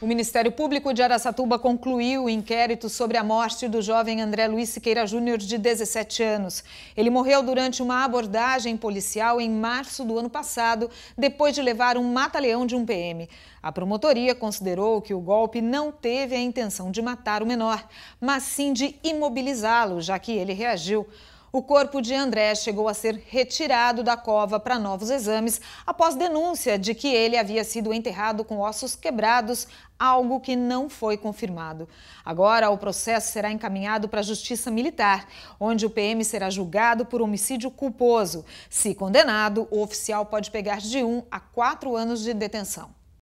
O Ministério Público de Araçatuba concluiu o inquérito sobre a morte do jovem André Luiz Siqueira Júnior, de 17 anos. Ele morreu durante uma abordagem policial em março do ano passado, depois de levar um mata-leão de um PM. A promotoria considerou que o golpe não teve a intenção de matar o menor, mas sim de imobilizá-lo, já que ele reagiu. O corpo de André chegou a ser retirado da cova para novos exames após denúncia de que ele havia sido enterrado com ossos quebrados, algo que não foi confirmado. Agora, o processo será encaminhado para a Justiça Militar, onde o PM será julgado por homicídio culposo. Se condenado, o oficial pode pegar de um a quatro anos de detenção.